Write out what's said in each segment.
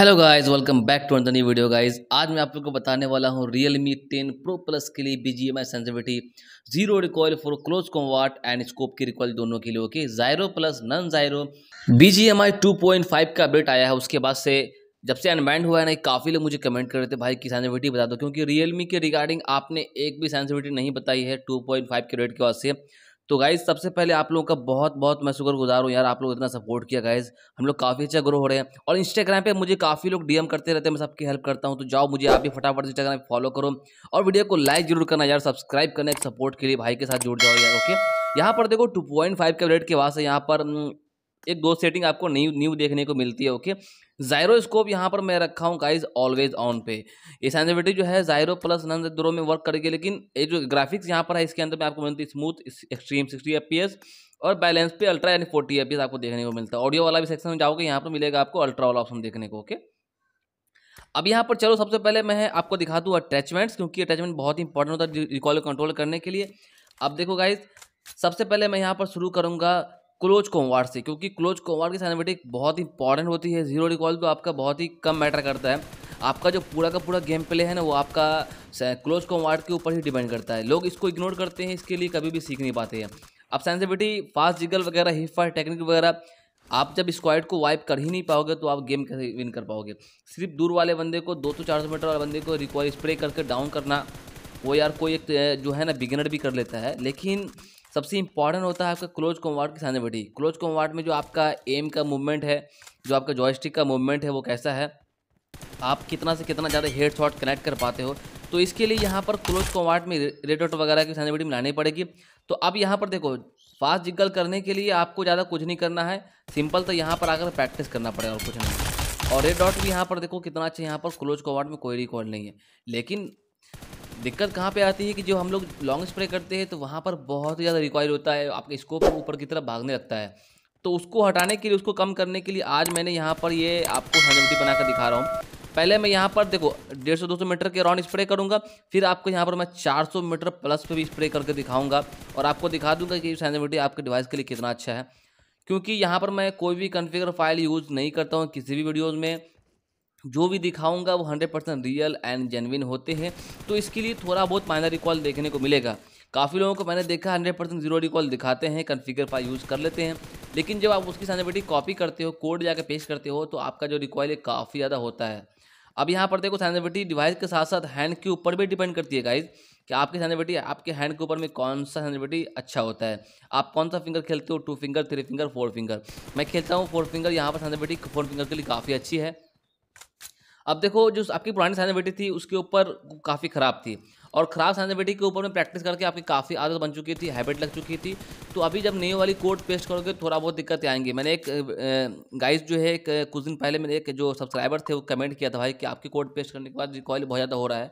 hello guys welcome back to another video guys आज मैं आप लोग को बताने वाला हूँ Realme ten pro plus के लिए B G M I sensitivity zero recoil for close combat and scope की रिकॉयल दोनों के लिए okay gyro plus non gyro B G M I two point five का अपडेट आया है उसके बाद से जब से अनबैंड हुआ है ना काफ़ी लोग मुझे कमेंट कर रहे थे भाई की सेंसिविटी बता दो क्योंकि रियलमी के रिगार्डिंग आपने एक भी सेंसिविटी नहीं बताई है टू पॉइंट फाइव के रेट के बाद से तो गाइज़ सबसे पहले आप लोगों का बहुत बहुत मैं गुजार हूँ यार आप लोग इतना सपोर्ट किया गाइज़ हम लोग काफ़ी अच्छा ग्रो हो रहे हैं और इंस्टाग्राम पे मुझे काफ़ी लोग डीएम करते रहते हैं मैं सबकी हेल्प करता हूँ तो जाओ मुझे आप भी फटाफट इंस्टाग्राम पर फॉलो करो और वीडियो को लाइक जरूर करना यार सब्सक्राइब करना एक सपोर्ट के लिए भाई के साथ जुड़ जाओ यार ओके यहाँ पर देखो टू पॉइंट फाइव के रेट के बाद से यहाँ पर हम्म, एक दो सेटिंग आपको न्यू न्यू देखने को मिलती है ओके जायरोस्कोप यहाँ पर मैं रखा हूँ गाइज ऑलवेज ऑन पे ये सेंसिविटी जो है जायरो प्लस नन दोनों में वर्क करेगी लेकिन ये जो ग्राफिक्स यहाँ पर है इसके अंदर में आपको मिलती है स्मूथ एक्सट्रीम सिक्सटी एफ और बैलेंस पे अल्ट्रा यानी फोर्टी एफ आपको देखने को मिलता है ऑडियो वाला भी सेक्शन में जाओगे यहाँ पर मिलेगा आपको अल्ट्रा वाला ऑप्शन देखने को ओके अब यहाँ पर चलो सबसे पहले मैं आपको दिखा दूँ अटैचमेंट्स क्योंकि अटैचमेंट बहुत ही इंपॉर्टेंट होता है रिकॉल कंट्रोल करने के लिए अब देखो गाइज सबसे पहले मैं यहाँ पर शुरू करूँगा क्लोज कोमवार से क्योंकि क्लोज कोमवार की सैनिमेटिक बहुत ही इंपॉर्टेंट होती है जीरो रिकॉल तो आपका बहुत ही कम मैटर करता है आपका जो पूरा का पूरा गेम प्ले है ना वो आपका क्लोज कोमवार्ड के ऊपर ही डिपेंड करता है लोग इसको इग्नोर करते हैं इसके लिए कभी भी सीख नहीं पाते हैं अब सेंसिविटी फास्ट जिगल वगैरह फास्ट टेक्निक वगैरह आप जब स्क्वाइड को वाइप कर ही नहीं पाओगे तो आप गेम कैसे विन कर पाओगे सिर्फ दूर वाले बंदे को दो सौ चार सौ मीटर वाले बंदे को रिकॉल स्प्रे करके डाउन करना वो यार कोई एक जो है ना बिगिनर भी कर लेता है लेकिन सबसे इंपॉर्टेंट होता है आपका क्लोज कॉम्बार्ट की सामने क्लोज कॉम्बार्ट में जो आपका एम का मूवमेंट है जो आपका जॉयस्टिक का मूवमेंट है वो कैसा है आप कितना से कितना ज़्यादा हेड शॉट कनेक्ट कर पाते हो तो इसके लिए यहाँ पर क्लोज कॉम्बार्ट में रेड आउट वगैरह की सामने मिलानी पड़ेगी तो अब यहाँ पर देखो फास्ट जिगल करने के लिए आपको ज़्यादा कुछ नहीं करना है सिंपल तो यहाँ पर आकर प्रैक्टिस करना पड़ेगा और कुछ नहीं और रेड डॉट भी यहाँ पर देखो कितना अच्छा यहाँ पर क्लोज कॉम्बार्ट में कोई रिकॉर्ड नहीं है लेकिन दिक्कत कहाँ पे आती है कि जो हम लोग लॉन्ग स्प्रे करते हैं तो वहाँ पर बहुत ही ज़्यादा रिक्वायर होता है आपके स्कोप ऊपर की तरफ भागने लगता है तो उसको हटाने के लिए उसको कम करने के लिए आज मैंने यहाँ पर ये आपको हंड्रेड बनाकर दिखा रहा हूँ पहले मैं यहाँ पर देखो डेढ़ सौ दो सौ मीटर के राउंड स्प्रे करूँगा फिर आपको यहाँ पर मैं चार सौ मीटर प्लस पे भी स्प्रे करके दिखाऊंगा और आपको दिखा दूंगा कि सेंसिटिविटी आपके डिवाइस के लिए कितना अच्छा है क्योंकि यहाँ पर मैं कोई भी कन्फिगर फाइल यूज़ नहीं करता हूँ किसी भी वीडियोज़ में जो भी दिखाऊंगा वो hundred percent real and genuine होते हैं तो इसके लिए थोड़ा बहुत माइनर रिकॉल देखने को मिलेगा काफ़ी लोगों को मैंने देखा हंड्रेड परसेंट जीरो रिकॉल दिखाते हैं कन्फिगर फाइल यूज़ कर लेते हैं लेकिन जब आप उसकी सामने बेटी कॉपी करते हो कोड जाकर पेश करते हो तो आपका जो रिकॉयल है काफ़ी ज़्यादा होता है अब यहाँ पर देखो सेंसिटिविटी डिवाइस के साथ साथ हैंड के ऊपर भी डिपेंड करती है गाइज कि आपकी सेंसिटिविटी आपके हैंड के ऊपर में कौन सा सेंसिटिविटी अच्छा होता है आप कौन सा फिंगर खेलते हो two finger three finger four finger मैं खेलता हूँ फोर फिंगर यहाँ पर सेंसिटिविटी फोर फिंगर के लिए काफ़ी अच्छी है अब देखो जो आपकी पुरानी साइनोवेटिक थी उसके ऊपर काफ़ी ख़राब थी और ख़राब साइनोवेटिक के ऊपर में प्रैक्टिस करके आपकी काफ़ी आदत बन चुकी थी हैबिट लग चुकी थी तो अभी जब नई वाली कोड पेस्ट करोगे थोड़ा बहुत दिक्कतें आएंगी मैंने एक गाइस जो है एक कुछ दिन पहले मैंने एक जो सब्सक्राइबर थे वो कमेंट किया था भाई कि आपकी कोड पेस्ट करने के बाद रिकॉयल बहुत ज़्यादा हो रहा है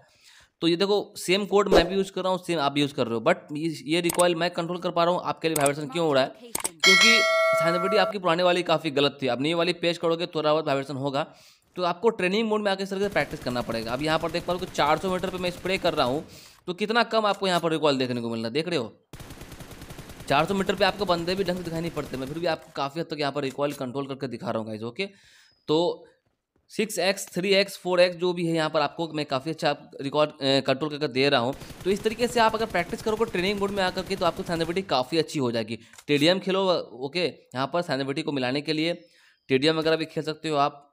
तो ये देखो सेम कोड मैं भी यूज़ कर रहा हूँ सेम आप भी यूज़ कर रहे हो बट ये रिकॉयल मैं कंट्रोल कर पा रहा हूँ आपके लिए वाइब्रेशन क्यों हो रहा है क्योंकि साइनोवेटिक आपकी पुराने वाली काफ़ी गलत थी अब नई वाली पेस्ट करोगे थोड़ा बहुत वाइब्रेशन होगा तो आपको ट्रेनिंग मोड में आकर इस तरह से प्रैक्टिस करना पड़ेगा अब यहाँ पर देख पा रहे हो कि चार मीटर पर मैं स्प्रे कर रहा हूँ तो कितना कम आपको यहाँ पर रिकॉल देखने को मिल रहा देख रहे हो 400 मीटर पे आपको बंदे भी ढंग से दिखाई नहीं पड़ते मैं फिर भी आपको काफ़ी हद तक यहाँ पर रिकॉल कंट्रोल करके दिखा रहा हूँ गाइज ओके तो six x three x four x जो भी है यहाँ पर आपको मैं काफ़ी अच्छा रिकॉर्ड कंट्रोल करके दे रहा हूँ तो इस तरीके से आप अगर प्रैक्टिस करोगे ट्रेनिंग मोड में आकर के तो आपको सैनिबिटी काफ़ी अच्छी हो जाएगी टेडियम खेलो ओके यहाँ पर सैनिबिटी को मिलाने के लिए टेडियम वगैरह भी खेल सकते हो आप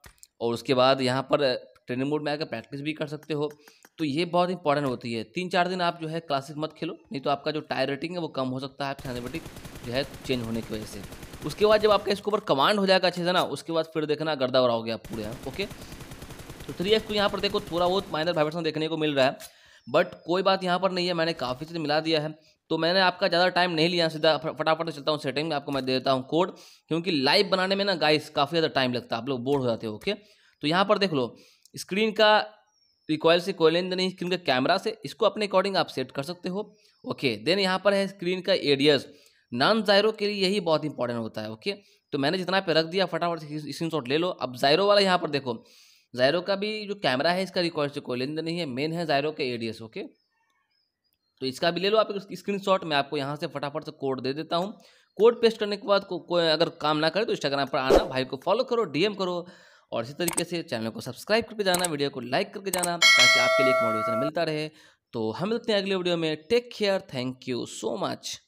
और उसके बाद यहाँ पर ट्रेनिंग मोड में आकर प्रैक्टिस भी कर सकते हो तो ये बहुत इंपॉर्टेंट होती है तीन चार दिन आप जो है क्लासिक मत खेलो नहीं तो आपका जो टायर रेटिंग है वो कम हो सकता है थैनेमेटिक जो है चेंज होने की वजह से उसके बाद जब आपका इसके ऊपर कमांड हो जाएगा अच्छे से ना उसके बाद फिर देखना गर्दा हो गया पूरे यहाँ ओके तो थ्री एक्स को यहाँ पर देखो थोड़ा बहुत माइनर वाइब्रेशन देखने को मिल रहा है बट कोई बात यहाँ पर नहीं है मैंने काफ़ी चीज़ मिला दिया है तो मैंने आपका ज़्यादा टाइम नहीं लिया सीधा फटाफट चलता हूँ सेटिंग में आपको मैं दे देता हूँ कोड क्योंकि लाइव बनाने में ना गाइस काफ़ी ज़्यादा टाइम लगता है आप लोग बोर हो जाते हो ओके तो यहाँ पर देख लो स्क्रीन का रिकॉयल से कोई लेंद नहीं स्क्रीन का कैमरा से इसको अपने अकॉर्डिंग आप सेट कर सकते हो ओके देन यहाँ पर है स्क्रीन का एडियस नॉन जायरो के लिए यही बहुत इंपॉर्टेंट होता है ओके तो मैंने जितना पे रख दिया फटाफट स्क्रीन शॉट ले लो अब जायरो वाला यहाँ पर देखो जायरो का भी जो कैमरा है इसका रिकॉयल से कोई लेंद नहीं है मेन है जायरो के एडियस ओके तो इसका भी ले लो आप स्क्रीन शॉट मैं आपको यहाँ से फटाफट से कोड दे देता हूँ कोड पेस्ट करने के बाद को, कोई अगर काम ना करे तो इंस्टाग्राम पर आना भाई को फॉलो करो डीएम करो और इसी तरीके से चैनल को सब्सक्राइब करके जाना वीडियो को लाइक करके जाना ताकि आपके लिए एक मोटिवेशन मिलता रहे तो हम मिलते हैं अगले वीडियो में take care thank you so much